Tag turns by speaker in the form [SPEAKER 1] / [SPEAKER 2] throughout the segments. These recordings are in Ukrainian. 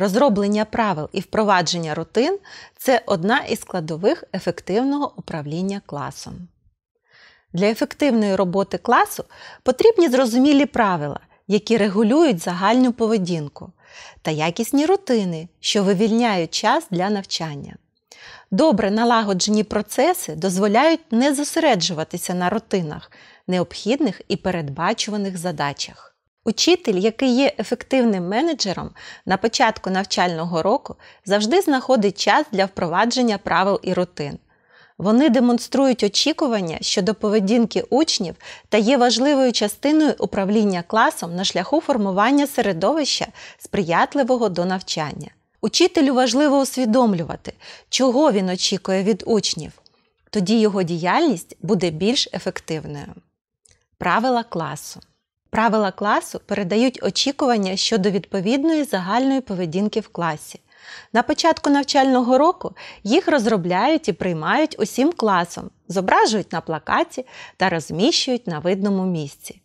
[SPEAKER 1] Розроблення правил і впровадження рутин це одна із складових ефективного управління класом. Для ефективної роботи класу потрібні зрозумілі правила, які регулюють загальну поведінку, та якісні рутини, що вивільняють час для навчання. Добре налагоджені процеси дозволяють не зосереджуватися на рутинах, необхідних і передбачуваних задачах. Учитель, який є ефективним менеджером, на початку навчального року завжди знаходить час для впровадження правил і рутин. Вони демонструють очікування щодо поведінки учнів та є важливою частиною управління класом на шляху формування середовища сприятливого до навчання. Учителю важливо усвідомлювати, чого він очікує від учнів, тоді його діяльність буде більш ефективною. Правила класу Правила класу передають очікування щодо відповідної загальної поведінки в класі. На початку навчального року їх розробляють і приймають усім класом, зображують на плакаті та розміщують на видному місці.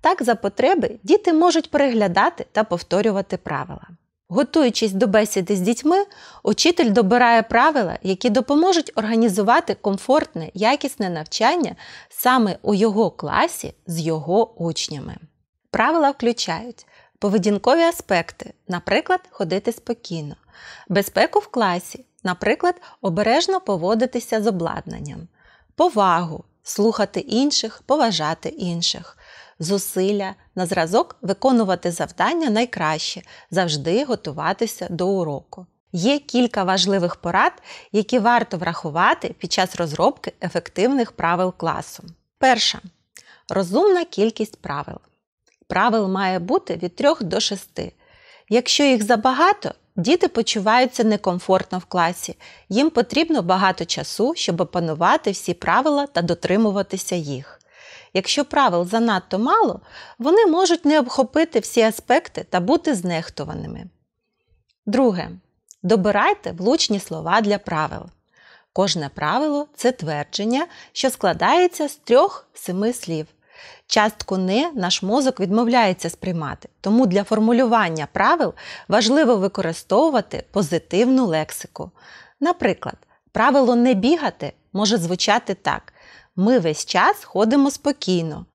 [SPEAKER 1] Так, за потреби діти можуть переглядати та повторювати правила. Готуючись до бесіди з дітьми, учитель добирає правила, які допоможуть організувати комфортне, якісне навчання саме у його класі з його учнями. Правила включають поведінкові аспекти, наприклад, ходити спокійно, безпеку в класі, наприклад, обережно поводитися з обладнанням, повагу, слухати інших, поважати інших, зусилля на зразок виконувати завдання найкраще, завжди готуватися до уроку. Є кілька важливих порад, які варто врахувати під час розробки ефективних правил класу. Перша. Розумна кількість правил. Правил має бути від 3 до 6. Якщо їх забагато, Діти почуваються некомфортно в класі, їм потрібно багато часу, щоб опанувати всі правила та дотримуватися їх. Якщо правил занадто мало, вони можуть не обхопити всі аспекти та бути знехтуваними. Друге. Добирайте влучні слова для правил. Кожне правило це твердження, що складається з трьох семи слів частку «не» наш мозок відмовляється сприймати. Тому для формулювання правил важливо використовувати позитивну лексику. Наприклад, правило не бігати може звучати так: ми весь час ходимо спокійно.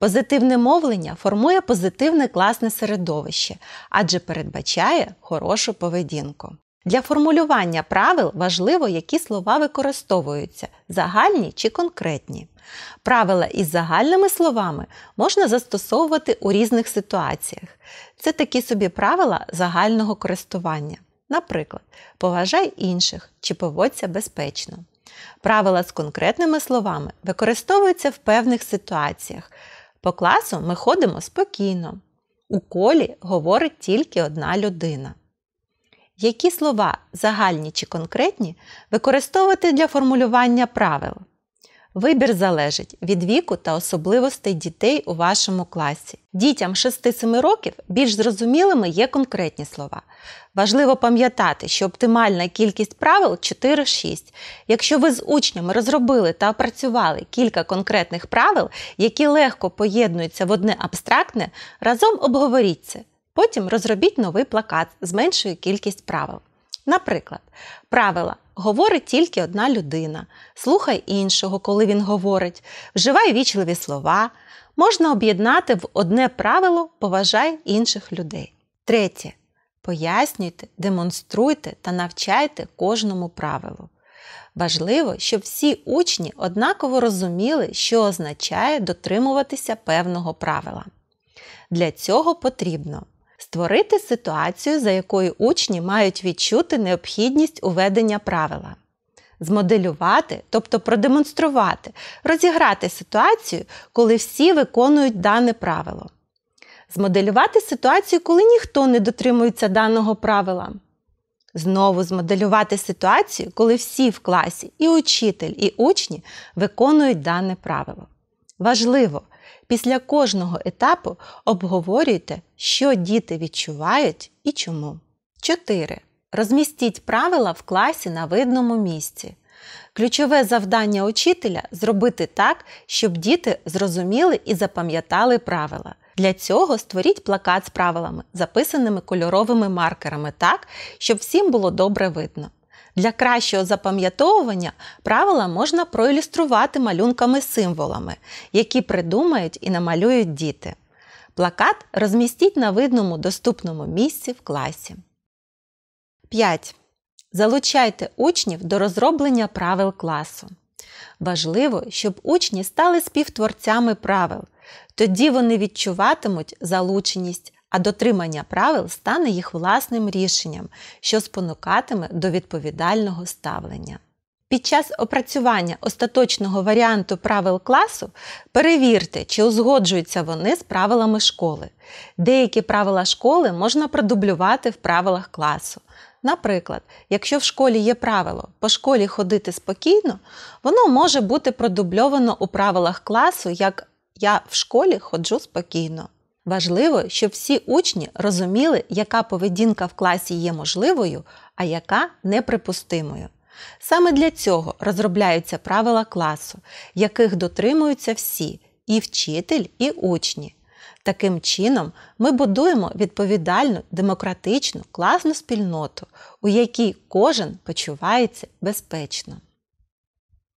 [SPEAKER 1] Позитивне мовлення формує позитивне класне середовище, адже передбачає хорошу поведінку. Для формулювання правил важливо, які слова використовуються загальні чи конкретні. Правила із загальними словами можна застосовувати у різних ситуаціях. Це такі собі правила загального користування. Наприклад, поважай інших чи поводься безпечно. Правила з конкретними словами використовуються в певних ситуаціях. По класу ми ходимо спокійно. У колі говорить тільки одна людина. Які слова загальні чи конкретні використовувати для формулювання правил? Вибір залежить від віку та особливостей дітей у вашому класі. Дітям 6-7 років більш зрозумілими є конкретні слова. Важливо пам'ятати, що оптимальна кількість правил 4-6. Якщо ви з учнями розробили та опрацювали кілька конкретних правил, які легко поєднуються в одне абстрактне, разом обговоріть це. Потім розробіть новий плакат з меншою кількістю правил. Наприклад, правила говорить тільки одна людина, слухай іншого, коли він говорить, вживай вічливі слова. Можна об'єднати в одне правило поважай інших людей. Третє. Пояснюйте, демонструйте та навчайте кожному правилу. Важливо, щоб всі учні однаково розуміли, що означає дотримуватися певного правила. Для цього потрібно Створити ситуацію, за якою учні мають відчути необхідність уведення правила. Змоделювати, тобто продемонструвати, розіграти ситуацію, коли всі виконують дане правило. Змоделювати ситуацію, коли ніхто не дотримується даного правила. Знову змоделювати ситуацію, коли всі в класі, і учитель, і учні виконують дане правило. Важливо! Після кожного етапу обговорюйте, що діти відчувають і чому. 4. Розмістіть правила в класі на видному місці. Ключове завдання учителя зробити так, щоб діти зрозуміли і запам'ятали правила. Для цього створіть плакат з правилами, записаними кольоровими маркерами так, щоб всім було добре видно. Для кращого запам'ятовування правила можна проілюструвати малюнками-символами, які придумають і намалюють діти. Плакат розмістіть на видному доступному місці в класі. 5. Залучайте учнів до розроблення правил класу. Важливо, щоб учні стали співтворцями правил. Тоді вони відчуватимуть залученість, а дотримання правил стане їх власним рішенням, що спонукатиме до відповідального ставлення. Під час опрацювання остаточного варіанту правил класу перевірте, чи узгоджуються вони з правилами школи. Деякі правила школи можна продублювати в правилах класу. Наприклад, якщо в школі є правило по школі ходити спокійно, воно може бути продубльовано у правилах класу як Я в школі ходжу спокійно. Важливо, щоб всі учні розуміли, яка поведінка в класі є можливою, а яка неприпустимою. Саме для цього розробляються правила класу, яких дотримуються всі і вчитель, і учні. Таким чином, ми будуємо відповідальну, демократичну класну спільноту, у якій кожен почувається безпечно.